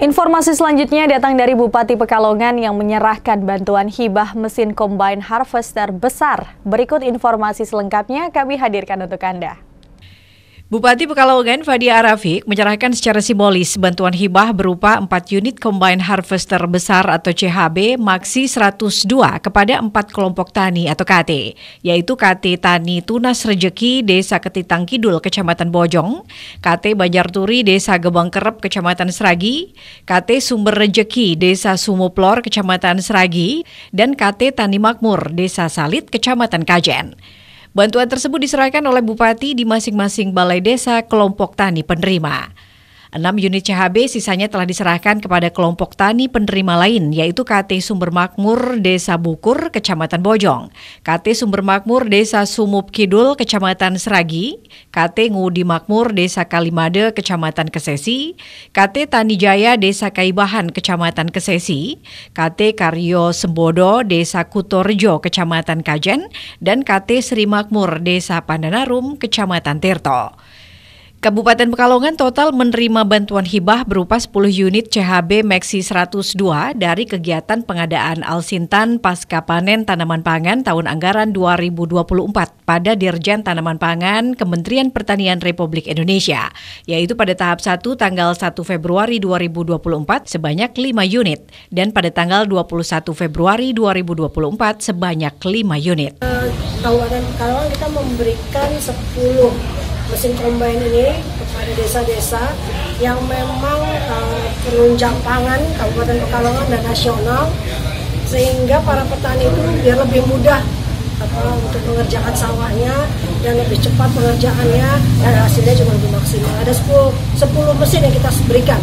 Informasi selanjutnya datang dari Bupati Pekalongan yang menyerahkan bantuan hibah mesin combine harvester besar. Berikut informasi selengkapnya kami hadirkan untuk Anda. Bupati Pekalongan Fadi Arafik menyerahkan secara simbolis bantuan hibah berupa 4 unit Combine Harvester besar atau CHB Maxi 102 kepada 4 kelompok tani atau KT, yaitu KT Tani Tunas Rejeki Desa Ketitang Kidul Kecamatan Bojong, KT Banjarturi Desa Gebang Kerep Kecamatan Seragi, KT Sumber Rejeki Desa Sumuplor Kecamatan Seragi, dan KT Tani Makmur Desa Salit Kecamatan Kajen. Bantuan tersebut diserahkan oleh bupati di masing-masing balai desa kelompok tani penerima. Enam unit CHB sisanya telah diserahkan kepada kelompok tani penerima lain yaitu KT Sumber Makmur Desa Bukur Kecamatan Bojong, KT Sumber Makmur Desa Sumup Kidul Kecamatan Seragi, KT Ngudi Makmur Desa Kalimade Kecamatan Kesesi, KT Tani Jaya Desa Kaibahan Kecamatan Kesesi, KT Karyo Sembodo Desa Kutorjo Kecamatan Kajen dan KT Sri Makmur Desa Pandanarum Kecamatan Tirto. Kabupaten Pekalongan total menerima bantuan hibah berupa 10 unit CHB Maxi 102 dari kegiatan pengadaan Alsintan pasca panen tanaman pangan tahun anggaran 2024 pada Dirjen Tanaman Pangan Kementerian Pertanian Republik Indonesia, yaitu pada tahap 1 tanggal 1 Februari 2024 sebanyak 5 unit dan pada tanggal 21 Februari 2024 sebanyak 5 unit. Kabupaten eh, Pekalongan kita memberikan 10 mesin combine ini kepada desa-desa yang memang uh, pangan Kabupaten Pekalongan dan nasional sehingga para petani itu biar lebih mudah apa, untuk mengerjakan sawahnya dan lebih cepat pengerjaannya dan hasilnya juga lebih maksimal. Ada 10, 10 mesin yang kita berikan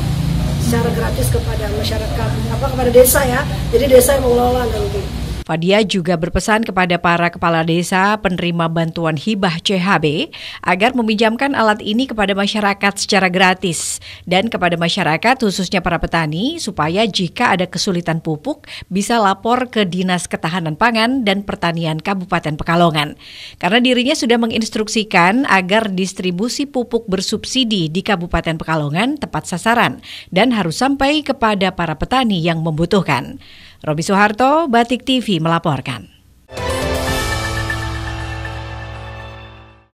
secara gratis kepada masyarakat apa kepada desa ya. Jadi desa yang mengelola nanti. Fadia juga berpesan kepada para kepala desa penerima bantuan hibah CHB agar meminjamkan alat ini kepada masyarakat secara gratis dan kepada masyarakat khususnya para petani supaya jika ada kesulitan pupuk bisa lapor ke Dinas Ketahanan Pangan dan Pertanian Kabupaten Pekalongan. Karena dirinya sudah menginstruksikan agar distribusi pupuk bersubsidi di Kabupaten Pekalongan tepat sasaran dan harus sampai kepada para petani yang membutuhkan. Robi Soeharto, Batik TV melaporkan.